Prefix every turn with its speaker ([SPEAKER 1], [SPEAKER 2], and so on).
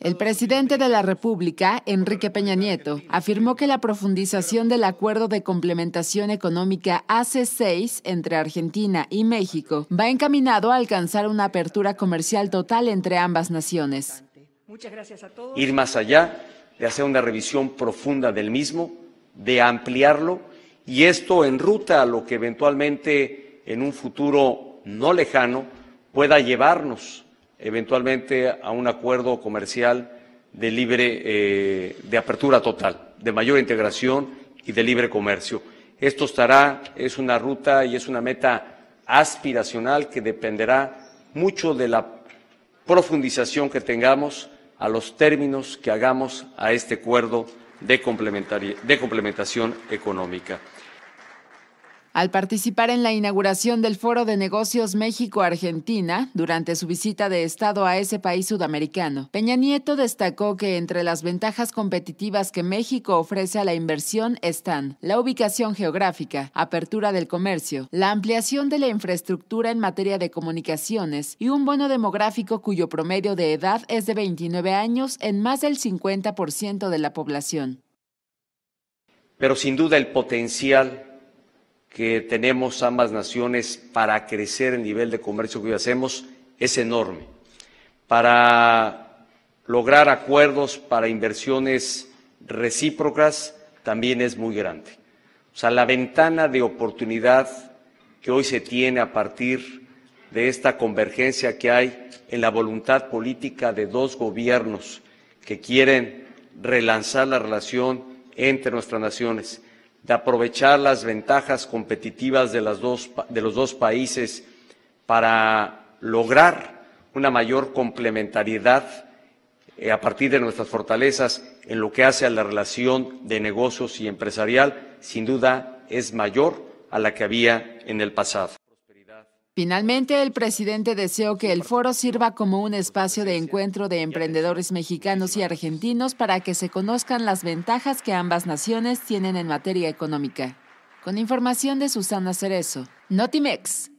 [SPEAKER 1] El presidente de la República, Enrique Peña Nieto, afirmó que la profundización del acuerdo de complementación económica AC6 entre Argentina y México va encaminado a alcanzar una apertura comercial total entre ambas naciones.
[SPEAKER 2] Ir más allá, de hacer una revisión profunda del mismo, de ampliarlo, y esto en ruta a lo que eventualmente en un futuro no lejano pueda llevarnos eventualmente a un acuerdo comercial de libre, eh, de apertura total, de mayor integración y de libre comercio. Esto estará, es una ruta y es una meta aspiracional que dependerá mucho de la profundización que tengamos a los términos que hagamos a este acuerdo de complementación económica.
[SPEAKER 1] Al participar en la inauguración del Foro de Negocios México-Argentina, durante su visita de Estado a ese país sudamericano, Peña Nieto destacó que entre las ventajas competitivas que México ofrece a la inversión están la ubicación geográfica, apertura del comercio, la ampliación de la infraestructura en materia de comunicaciones y un bono demográfico cuyo promedio de edad es de 29 años en más del 50% de la población.
[SPEAKER 2] Pero sin duda el potencial que tenemos ambas naciones para crecer el nivel de comercio que hoy hacemos es enorme. Para lograr acuerdos para inversiones recíprocas también es muy grande. O sea, la ventana de oportunidad que hoy se tiene a partir de esta convergencia que hay en la voluntad política de dos gobiernos que quieren relanzar la relación entre nuestras naciones de aprovechar las ventajas competitivas de, los dos países para lograr una mayor complementariedad eh, a partir de nuestras fortalezas en lo que hace a la relación de negocios y empresarial, sin duda es mayor a la que había en el pasado.
[SPEAKER 1] Finalmente, el presidente deseó que el foro sirva como un espacio de encuentro de emprendedores mexicanos y argentinos para que se conozcan las ventajas que ambas naciones tienen en materia económica. Con información de Susana Cerezo, Notimex.